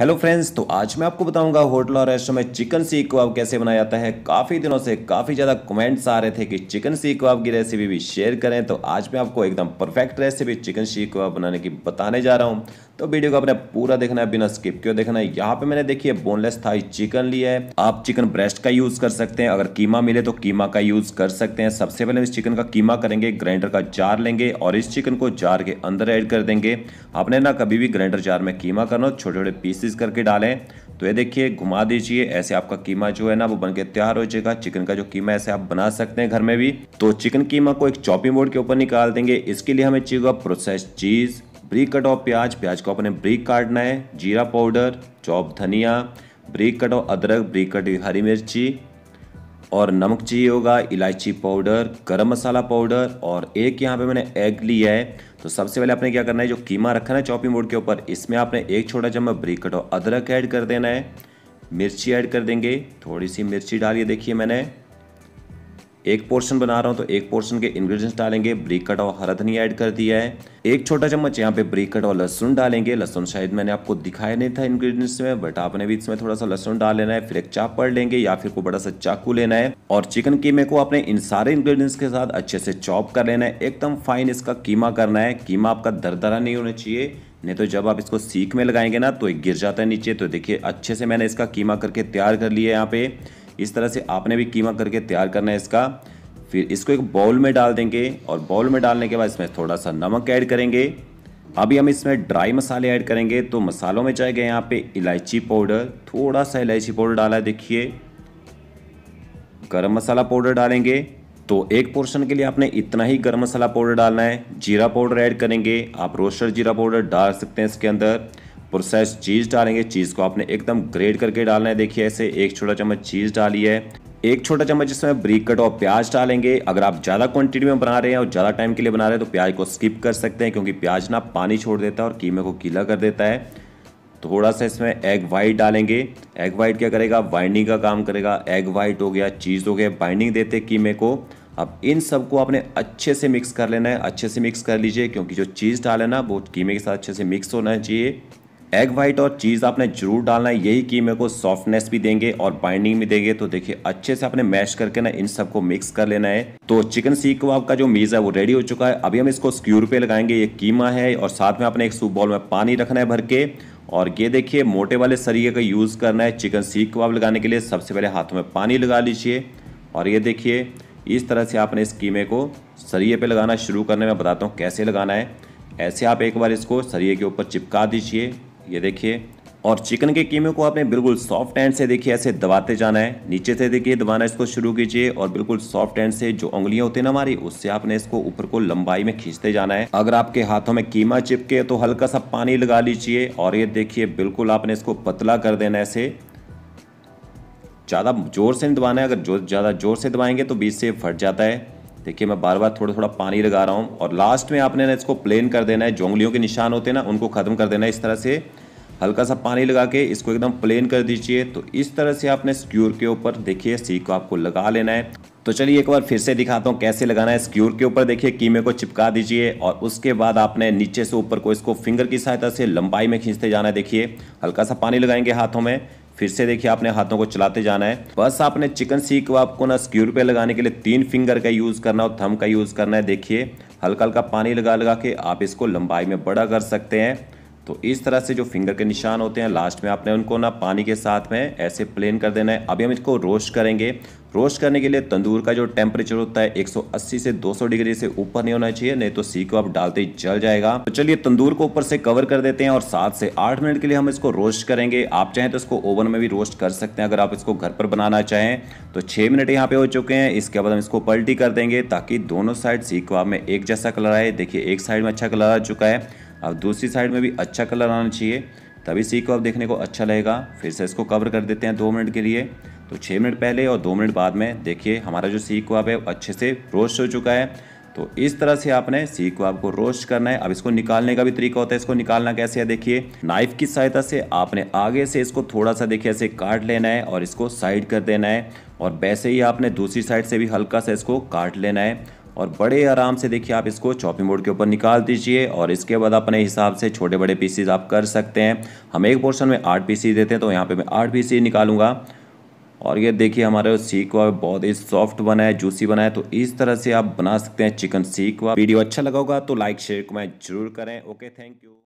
hello friends तो आज मैं आपको बताऊंगा होटल और रेस्टोरेंट में चिकन सीख कबाब कैसे बनाया जाता है काफ़ी दिनों से काफ़ी ज़्यादा कमेंट्स आ रहे थे कि चिकन सीख कबाब की रेसिपी भी शेयर करें तो आज मैं आपको एकदम परफेक्ट रेसिपी चिकन सीख कबाब बनाने की बताने जा रहा हूं तो वीडियो को आपने पूरा देखना है बिना स्किप क्यों देखना है यहाँ पे मैंने देखिए बोनलेस थाई चिकन लिया है आप चिकन ब्रेस्ट का यूज कर सकते हैं अगर कीमा मिले तो कीमा का यूज कर सकते हैं सबसे पहले इस चिकन का कीमा करेंगे ग्राइंडर का जार लेंगे और इस चिकन को जार के अंदर एड कर देंगे आपने ना कभी भी ग्राइंडर जार में कीमा करना छोटे छोटे पीसेस पीसेस करके डालें तो ये देखिए घुमा दीजिए ऐसे आपका कीमा जो है ना वो बनके तैयार हो जाएगा चिकन का जो कीमा ऐसे आप बना सकते हैं घर में भी तो चिकन कीमा को एक चॉपिंग बोर्ड के ऊपर निकाल देंगे इसके लिए हमें चाहिए प्रोसेस चीज़ ब्रिक कट ऑफ प्याज प्याज को अपने ब्रिक काटना है जीरा पाउडर चौप धनिया ब्रिक कट ऑफ अदरक ब्रिक कट हरी मिर्ची और नमक चाहिए होगा इलायची पाउडर गरम मसाला पाउडर और एक यहाँ पे मैंने एग लिया है तो सबसे पहले आपने क्या करना है जो कीमा रखा है चॉपिंग बोर्ड के ऊपर इसमें आपने एक छोटा चम्मच ब्रिक और अदरक ऐड कर देना है मिर्ची ऐड कर देंगे थोड़ी सी मिर्ची डालिए देखिए मैंने एक पोर्शन बना रहा हूँ तो एक पोर्शन के इंग्रेडिएंट्स डालेंगे ब्रीक कटा हुआ हरा धनिया ऐड कर दिया है एक छोटा चम्मच यहाँ पे ब्रीक कटा हुआ लहसुन डालेंगे लहसुन शायद मैंने आपको दिखाया नहीं था इंग्रेडिएंट्स में बट आपने भी इसमें थोड़ा सा लहसुन डाल लेना है फिर एक चाप पड़ लेंगे या फिर कोई बड़ा सा चाकू लेना है और चिकन कीमे को आपने इन सारे इंग्रेडिएंट्स के साथ अच्छे से चॉप कर लेना है एकदम फाइन इसका कीमा करना है कीमा आपका दरदरा नहीं होना चाहिए नहीं तो जब आप इसको सीख में लगाएंगे ना तो गिर जाता है नीचे तो देखिए अच्छे से मैंने इसका कीमा करके तैयार कर लिया है यहाँ पे इस तरह से आपने भी कीमा करके तैयार करना है इसका फिर इसको एक बाउल में डाल देंगे और बाउल में डालने के बाद इसमें थोड़ा सा नमक ऐड करेंगे अभी हम इसमें ड्राई मसाले ऐड करेंगे तो मसालों में जाएगा यहाँ पे इलायची पाउडर थोड़ा सा इलायची पाउडर डाला है देखिए गरम मसाला पाउडर डालेंगे तो एक पोर्शन के लिए आपने इतना ही गरम मसाला पाउडर डालना है जीरा पाउडर ऐड करेंगे आप रोस्टर जीरा पाउडर डाल सकते हैं इसके अंदर प्रोसेस चीज़ डालेंगे चीज़ को आपने एकदम ग्रेड करके डालना है देखिए ऐसे एक छोटा चम्मच चीज़ डाली है एक छोटा चम्मच इसमें ब्रीक कट और प्याज डालेंगे अगर आप ज़्यादा क्वांटिटी में बना रहे हैं और ज़्यादा टाइम के लिए बना रहे हैं तो प्याज को स्किप कर सकते हैं क्योंकि प्याज ना पानी छोड़ देता है और कीमे को गीला कर देता है थोड़ा सा इसमें एग वाइट डालेंगे एग वाइट क्या करेगा बाइंडिंग का काम करेगा एग वाइट हो गया चीज़ हो गया बाइंडिंग देते कीमे को अब इन सबको आपने अच्छे से मिक्स कर लेना है अच्छे से मिक्स कर लीजिए क्योंकि जो चीज़ डालेना वो कीमे के साथ अच्छे से मिक्स होना चाहिए एग वाइट और चीज़ आपने जरूर डालना है यही कीमे को सॉफ्टनेस भी देंगे और बाइंडिंग भी देंगे तो देखिए अच्छे से आपने मैश करके ना इन सबको मिक्स कर लेना है तो चिकन सीख कबाब का जो मीज़ है वो रेडी हो चुका है अभी हम इसको स्क्यूर पे लगाएंगे ये कीमा है और साथ में आपने एक सूप बॉल में पानी रखना है भर के और ये देखिए मोटे वाले सरिये का यूज़ करना है चिकन सीख कबाब लगाने के लिए सबसे पहले हाथों में पानी लगा लीजिए और ये देखिए इस तरह से आपने इस कीमे को सरिये पे लगाना शुरू करने में बताता हूँ कैसे लगाना है ऐसे आप एक बार इसको सरिये के ऊपर चिपका दीजिए ये देखिए और चिकन के कीमे को आपने बिल्कुल सॉफ्ट हैंड से देखिए ऐसे दबाते जाना है नीचे से देखिए दबाना इसको शुरू कीजिए और बिल्कुल सॉफ्ट हैंड से जो उंगलियां होती है ना हमारी उससे आपने इसको ऊपर को लंबाई में खींचते जाना है अगर आपके हाथों में कीमा चिपके तो हल्का सा पानी लगा लीजिए और ये देखिए बिल्कुल आपने इसको पतला कर देना ऐसे ज़्यादा जोर से नहीं दबाना है अगर जो ज़्यादा जोर से दबाएंगे तो बीच से फट जाता है देखिए मैं बार बार थोड़ा थोड़ा पानी लगा रहा हूँ और लास्ट में आपने ना इसको प्लेन कर देना है जोंगलियों के निशान होते हैं ना उनको ख़त्म कर देना है इस तरह से हल्का सा पानी लगा के इसको एकदम प्लेन कर दीजिए तो इस तरह से आपने स्क्यूर के ऊपर देखिए सी को आपको लगा लेना है तो चलिए एक बार फिर से दिखाता हूँ कैसे लगाना है स्क्यूर के ऊपर देखिए कीमे को चिपका दीजिए और उसके बाद आपने नीचे से ऊपर को इसको फिंगर की सहायता से लंबाई में खींचते जाना है देखिए हल्का सा पानी लगाएंगे हाथों में फिर से देखिए आपने हाथों को चलाते जाना है बस आपने चिकन सीख को आपको ना स्क्यूर पे लगाने के लिए तीन फिंगर का यूज़ करना और थम का यूज़ करना है देखिए हल्का हल्का पानी लगा लगा के आप इसको लंबाई में बड़ा कर सकते हैं तो इस तरह से जो फिंगर के निशान होते हैं लास्ट में आपने उनको ना पानी के साथ में ऐसे प्लेन कर देना है अभी हम इसको रोस्ट करेंगे रोस्ट करने के लिए तंदूर का जो टेम्परेचर होता है 180 से 200 डिग्री से ऊपर नहीं होना चाहिए नहीं तो सी को आप डालते ही जल जाएगा तो चलिए तंदूर को ऊपर से कवर कर देते हैं और सात से आठ मिनट के लिए हम इसको रोस्ट करेंगे आप चाहें तो इसको ओवन में भी रोस्ट कर सकते हैं अगर आप इसको घर पर बनाना चाहें तो छह मिनट यहाँ पे हो चुके हैं इसके बाद हम इसको पलटी कर देंगे ताकि दोनों साइड सी को में एक जैसा कलर आए देखिए एक साइड में अच्छा कलर आ चुका है अब दूसरी साइड में भी अच्छा कलर आना चाहिए तभी सी को अब देखने को अच्छा लगेगा फिर से इसको कवर कर देते हैं दो मिनट के लिए तो छः मिनट पहले और दो मिनट बाद में देखिए हमारा जो सी को है अच्छे से रोस्ट हो चुका है तो इस तरह से आपने सी को आपको रोस्ट करना है अब इसको निकालने का भी तरीका होता है इसको निकालना कैसे है देखिए नाइफ की सहायता से आपने आगे से इसको थोड़ा सा देखिए ऐसे काट लेना है और इसको साइड कर देना है और वैसे ही आपने दूसरी साइड से भी हल्का सा इसको काट लेना है और बड़े आराम से देखिए आप इसको चॉपिंग बोर्ड के ऊपर निकाल दीजिए और इसके बाद अपने हिसाब से छोटे बड़े पीसीज आप कर सकते हैं हम एक पोर्शन में आठ पीसीज देते हैं तो यहाँ पर मैं आठ पीसीज निकालूंगा और ये देखिए हमारे हुआ बहुत ही सॉफ्ट बना है जूसी बना है तो इस तरह से आप बना सकते हैं चिकन हुआ वीडियो अच्छा लगा होगा तो लाइक शेयर कमेंट जरूर करें ओके थैंक यू